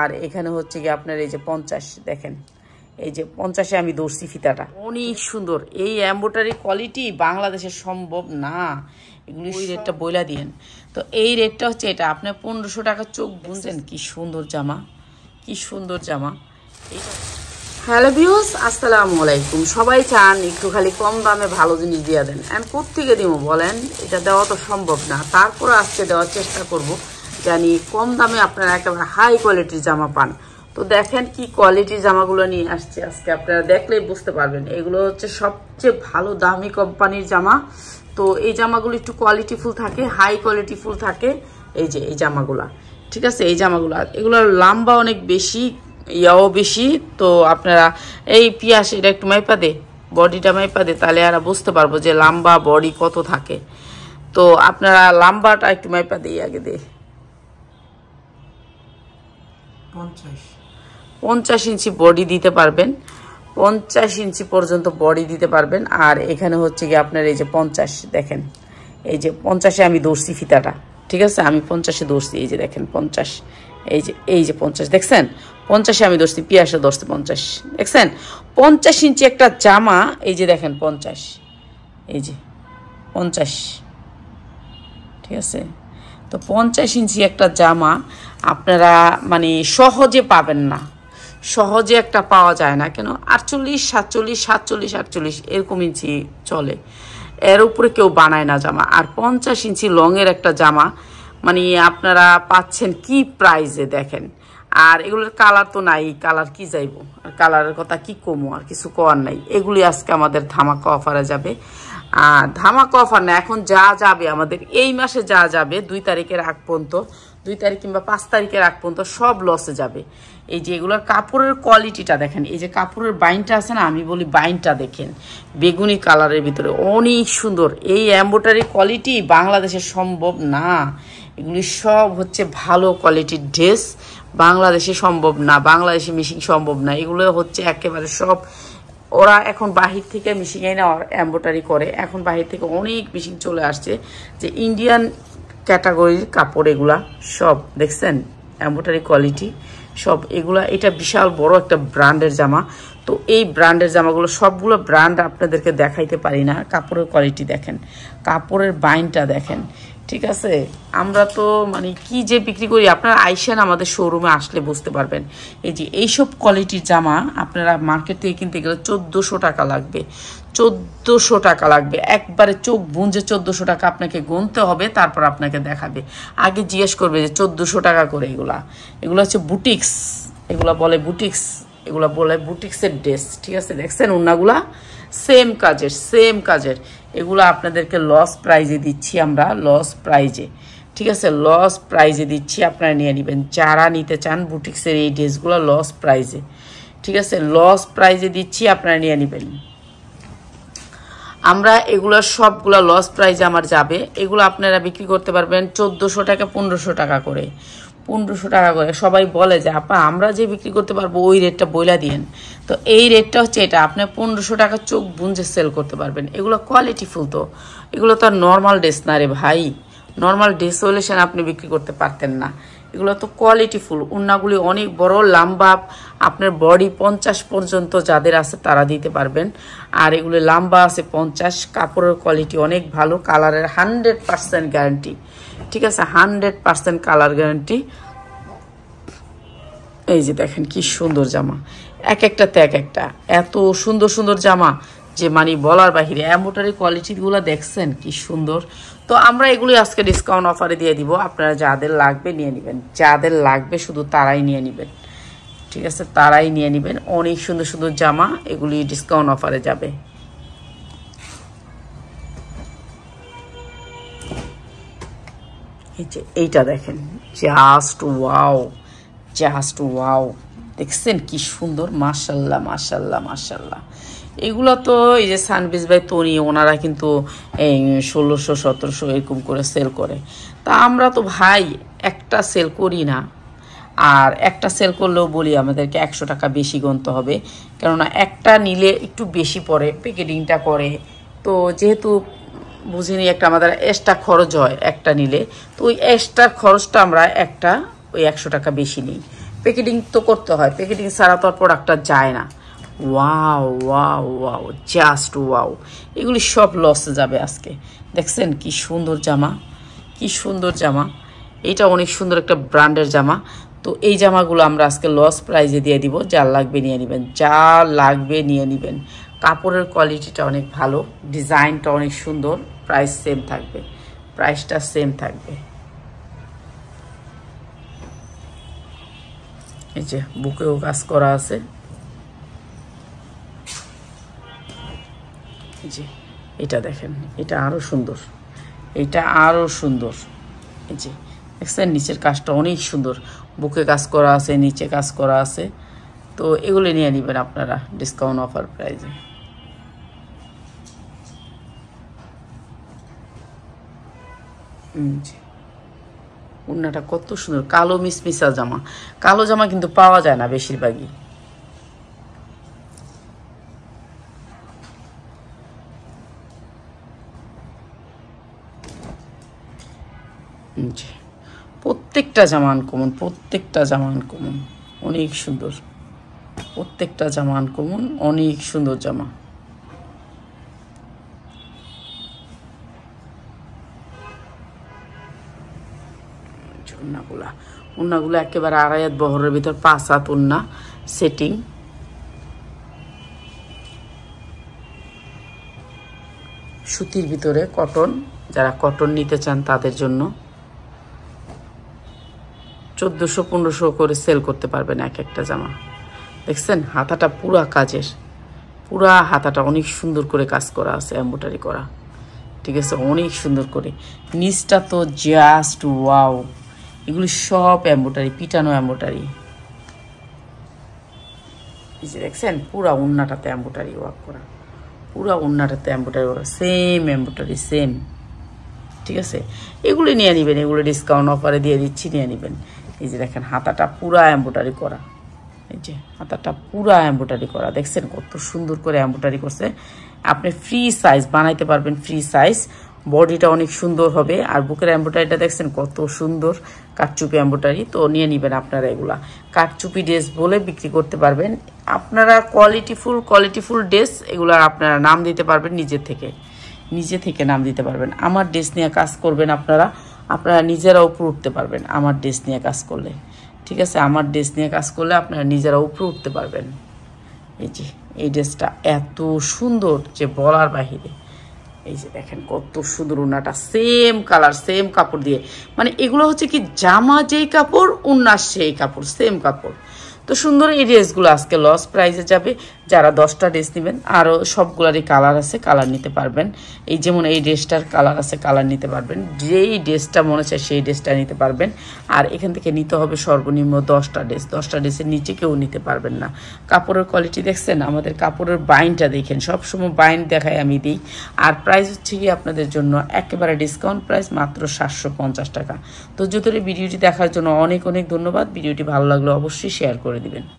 আর এখানে হচ্ছে গিয়ে আপনার এই যে পঞ্চাশ দেখেন এই যে পঞ্চাশে আমি দর্শি ফিতাটা অনেক সুন্দর এই অ্যাম্বোটারি কোয়ালিটি বাংলাদেশে সম্ভব না এগুলি ওই রেটটা বইলা দিয়েন তো এই রেটটা হচ্ছে এটা আপনার পনেরোশো টাকা চোখ বুঝছেন কি সুন্দর জামা কি সুন্দর জামা হ্যালো ভিউস আসসালামু আলাইকুম সবাই চান একটু খালি কম দামে ভালো জিনিস দিয়ে দেন আমি কোথেকে দিব বলেন এটা দেওয়া তো সম্ভব না তারপর আসতে দেওয়ার চেষ্টা করব জানি কম দামে আপনারা একেবারে হাই কোয়ালিটির জামা পান তো দেখেন কি কোয়ালিটির জামাগুলো নিয়ে আসছে আজকে আপনারা দেখলেই বুঝতে পারবেন এগুলো হচ্ছে সবচেয়ে ভালো দামি কোম্পানির জামা তো এই জামাগুলো একটু কোয়ালিটি ফুল থাকে হাই কোয়ালিটি ফুল থাকে এই যে এই জামাগুলা ঠিক আছে এই জামাগুলো এগুলোর লম্বা অনেক বেশি ইয়াও বেশি তো আপনারা এই পিয়াস এটা একটু মাইপা দে বডিটা মাইপা দে তাহলে আর বুঝতে পারবো যে লম্বা বডি কত থাকে তো আপনারা লম্বাটা একটু মাইপা দিয়ে আগে দেয় পঞ্চাশ ইঞ্চি বডি দিতে পারবেন পঞ্চাশ ইঞ্চি পর্যন্ত বডি দিতে পারবেন আর এখানে হচ্ছে গিয়ে আপনার এই যে পঞ্চাশ দেখেন এই যে পঞ্চাশে আমি দৌড়ছি ফিতাটা ঠিক আছে আমি পঞ্চাশে দৌড়ছি এই যে দেখেন পঞ্চাশ এই যে এই যে পঞ্চাশ দেখছেন পঞ্চাশে আমি দৌড়ছি পিয়াসে দৌড়ছি পঞ্চাশ দেখছেন পঞ্চাশ ইঞ্চি একটা জামা এই যে দেখেন পঞ্চাশ এই যে পঞ্চাশ ঠিক আছে তো পঞ্চাশ ইঞ্চি একটা জামা আপনারা মানে সহজে পাবেন না সহজে একটা পাওয়া যায় না কেন আটচল্লিশ সাতচল্লিশ সাতচল্লিশ আটচল্লিশ এরকম ইঞ্চি চলে এর উপরে কেউ বানায় না জামা আর পঞ্চাশ ইঞ্চি লংয়ের একটা জামা মানে আপনারা পাচ্ছেন কি প্রাইজে দেখেন আর এগুলোর কালার তো নাই কালার কি যাইব আর কালারের কথা কি কমো আর কিছু কওয়ার নাই এগুলি আজকে আমাদের ধামাকা অফারে যাবে আর ধামাকা অফার না এখন যা যাবে আমাদের এই মাসে যা যাবে দুই তারিখের আগ পর্যন্ত দুই তারিখ কিংবা পাঁচ তারিখের আগ পর্যন্ত সব লসে যাবে এই যে এগুলোর কাপড়ের কোয়ালিটিটা দেখেন এই যে কাপড়ের বাইনটা আছে না আমি বলি বাইনটা দেখেন বেগুনি কালারের ভিতরে অনেক সুন্দর এই অ্যাম্বোটারি কোয়ালিটি বাংলাদেশে সম্ভব না এগুলি সব হচ্ছে ভালো কোয়ালিটির ড্রেস বাংলাদেশে সম্ভব না বাংলাদেশে মিশিং সম্ভব না এগুলো হচ্ছে একেবারে সব ওরা এখন বাহির থেকে মিশিং এনে অ্যাম্বোটারি করে এখন বাহির থেকে অনেক মিশিং চলে আসছে যে ইন্ডিয়ান ক্যাটাগরির কাপড় এগুলা সব দেখছেন অ্যাম্বোটারি কোয়ালিটি সব এগুলা এটা বিশাল বড় একটা ব্র্যান্ডের জামা তো এই ব্র্যান্ডের জামাগুলো সবগুলো ব্র্যান্ড আপনাদেরকে দেখাইতে পারি না কাপড়ের কোয়ালিটি দেখেন কাপড়ের বাইনটা দেখেন ঠিক আছে আমরা তো মানে কি যে বিক্রি করি আপনারা আইসেন আমাদের শোরুমে আসলে বুঝতে পারবেন এই যে এইসব কোয়ালিটির জামা আপনারা মার্কেট থেকে কিনতে গেলে চোদ্দোশো টাকা লাগবে চোদ্দোশো টাকা লাগবে একবারে চোখ বুঞ্জে চোদ্দোশো টাকা আপনাকে গুনতে হবে তারপর আপনাকে দেখাবে আগে জিজ্ঞেস করবে যে চোদ্দোশো টাকা করে এগুলা এগুলো হচ্ছে বুটিক্স এগুলো বলে বুটিক্স এগুলো বলে বুটিক্সের ড্রেস ঠিক আছে দেখছেন ওনাগুলা সেম কাজের সেম কাজের এগুলো আপনাদেরকে লস প্রাইজে দিচ্ছি আমরা লস প্রাইজে ঠিক আছে লস প্রাইজে দিচ্ছি আপনারা নিয়ে নেবেন যারা নিতে চান বুটিক্সের এই ড্রেসগুলো লস প্রাইজে ঠিক আছে লস প্রাইজে দিচ্ছি আপনারা নিয়ে নেবেন আমরা এগুলা সবগুলো লস প্রাইজে আমার যাবে এগুলো আপনারা বিক্রি করতে পারবেন চোদ্দোশো টাকা পনেরোশো টাকা করে পনেরোশো টাকা করে সবাই বলে যে আপা আমরা যে বিক্রি করতে পারবো ওই রেটটা বইলা দিয়েন তো এই রেটটা হচ্ছে এটা আপনি পনেরোশো টাকা চোখ বুঞ্জে সেল করতে পারবেন এগুলো কোয়ালিটি ফুল তো এগুলো তো আর নর্মাল ড্রেস না রে ভাই নর্মাল ড্রেস হলে সেন আপনি বিক্রি করতে পারতেন না এগুলো তো কোয়ালিটিফুল উন্নাগুলি অনেক বড় লাম্বা আপনার বডি পঞ্চাশ পর্যন্ত যাদের আছে তারা দিতে পারবেন আর এগুলো লাম্বা আছে পঞ্চাশ কাপড়ের কোয়ালিটি অনেক ভালো কালারের হান্ড্রেড পারসেন্ট গ্যারান্টি ঠিক আছে হান্ড্রেড পারসেন্ট কালার গ্যারান্টি এই যে দেখেন কি সুন্দর জামা এক একটা এক একটা এত সুন্দর সুন্দর জামা যে মানে বলার বাহিরে অ্যাম্বোটারি কোয়ালিটিগুলো দেখছেন কি সুন্দর তো আমরা এগুলি আজকে ডিসকাউন্ট অফারে দিয়ে দিব আপনারা যাদের লাগবে নিয়ে নেবেন যাদের লাগবে শুধু তারাই নিয়ে নেবেন ঠিক আছে তারাই নিয়ে নেবেন অনেক সুন্দর সুন্দর জামা এগুলি ডিসকাউন্ট অফারে যাবে এইটা দেখেন জাস্ট ওয়াও জাস্ট ওয়াও দেখছেন কি সুন্দর মাসাল্লাহ মাসাল্লাহ মাসাল্লাহ এগুলো তো এই যে সানবিজ বাই তনি ওনারা কিন্তু এই ষোলোশো সতেরোশো এরকম করে সেল করে তা আমরা তো ভাই একটা সেল করি না আর একটা সেল করলেও বলি আমাদেরকে একশো টাকা বেশি গণতে হবে কেননা একটা নিলে একটু বেশি পড়ে প্যাকেটিংটা করে তো যেহেতু বুঝে নিই একটা আমাদের এক্সট্রা খরচ হয় একটা নিলে তো ওই এক্সট্রা খরচটা আমরা একটা ওই একশো টাকা বেশি নিই প্যাকেটিং তো করতে হয় প্যাকেটিং ছাড়া তো আর প্রোডাক্টটা যায় না wow wow wow just wow এগুলি সব লস যাবে আজকে দেখছেন কি সুন্দর জামা কি সুন্দর জামা এটা অনেক সুন্দর একটা ব্র্যান্ডের জামা তো এই জামাগুলো আমরা আজকে লস প্রাইজে দিয়ে দিব যা লাগবে নিয়ে নেবেন যা লাগবে নিয়ে নেবেন কাপড়ের কোয়ালিটিটা অনেক ভালো ডিজাইনটা অনেক সুন্দর প্রাইস সেম থাকবে প্রাইসটা সেম থাকবে এই যে বুকেও কাজ করা আছে যে এটা দেখেন এটা আরও সুন্দর এটা আরও সুন্দর এই যে দেখছেন নিচের কাজটা অনেক সুন্দর বুকে কাজ করা আছে নিচে কাজ করা আছে তো এগুলো নিয়ে নেবেন আপনারা ডিসকাউন্ট অফার প্রাইজে উন্নাটা কত সুন্দর কালো মিস মিসমিসা জামা কালো জামা কিন্তু পাওয়া যায় না বেশিরভাগই জি প্রত্যেকটা জামান কমন প্রত্যেকটা জামান কমন অনেক সুন্দর প্রত্যেকটা জামান কমন অনেক সুন্দর জামা একেবারে বহরের ভিতর পাঁচ সেটিং সুতির ভিতরে কটন যারা কটন নিতে চান তাদের জন্য চোদ্দোশো পনেরোশো করে সেল করতে পারবেন এক একটা জামা দেখছেন হাতাটা পুরা কাজের পুরা হাতাটা অনেক সুন্দর করে কাজ করা আছে অ্যাম্বোটারি করা ঠিক আছে অনেক সুন্দর করে নিচটা তো জাস্ট ওয়াও এগুলি সব অ্যাম্বোটারি পিটানো অ্যাম্বোটারি দেখছেন পুরা উন্নাটাতে অ্যাম্বোটারি ওয়ার্ক করা পুরা উন্নাটাতে অ্যাম্বোটারি করা সেম অ্যাম্বোটারি সেম ঠিক আছে এগুলি নিয়ে নেবেন এগুলো ডিসকাউন্ট অফারে দিয়ে দিচ্ছি নিয়ে নেবেন এই যে দেখেন হাতাটা পুরা অ্যাম্বোটারি করা এই যে হাতাটা পুরা অ্যাম্বোটারি করা দেখছেন কত সুন্দর করে অ্যাম্বোটারি করছে আপনি ফ্রি সাইজ বানাইতে পারবেন ফ্রি সাইজ বডিটা অনেক সুন্দর হবে আর বুকের অ্যাম্বোটারিটা দেখছেন কত সুন্দর কাঠচুপি অ্যাম্বোটারি তো নিয়ে নেবেন আপনারা এগুলা কাঠচুপি ড্রেস বলে বিক্রি করতে পারবেন আপনারা কোয়ালিটিফুল কোয়ালিটিফুল ড্রেস এগুলার আপনারা নাম দিতে পারবেন নিজের থেকে নিজে থেকে নাম দিতে পারবেন আমার ড্রেস নিয়ে কাজ করবেন আপনারা আপনারা নিজেরা উপরে উঠতে পারবেন আমার ড্রেস নিয়ে কাজ করলে ঠিক আছে আমার ড্রেস নিয়ে কাজ করলে আপনারা নিজেরা উপরে উঠতে পারবেন এই যে এই ড্রেসটা এত সুন্দর যে বলার বাহিরে এই যে দেখেন কত সুন্দর উন্নাটা সেম কালার সেম কাপড় দিয়ে মানে এগুলো হচ্ছে কি জামা যেই কাপড় উন্নাস সেই কাপড় সেম কাপড় তো সুন্দর এই ড্রেসগুলো আজকে লস প্রাইজে যাবে যারা দশটা ড্রেস নেবেন আরও সবগুলারই কালার আছে কালার নিতে পারবেন এই যেমন এই ড্রেসটার কালার আছে কালার নিতে পারবেন যেই ড্রেসটা মনে চায় সেই ড্রেসটা নিতে পারবেন আর এখান থেকে নিতে হবে সর্বনিম্ন দশটা ড্রেস দশটা ড্রেসের নিচে কেউ নিতে পারবেন না কাপড়ের কোয়ালিটি দেখছেন আমাদের কাপড়ের বাইনটা দেখেন সবসময় বাইন দেখায় আমি দিই আর প্রাইস হচ্ছে কি আপনাদের জন্য একেবারে ডিসকাউন্ট প্রাইস মাত্র সাতশো পঞ্চাশ টাকা তো যদি ভিডিওটি দেখার জন্য অনেক অনেক ধন্যবাদ ভিডিওটি ভালো লাগলে অবশ্যই শেয়ার করে দিবেন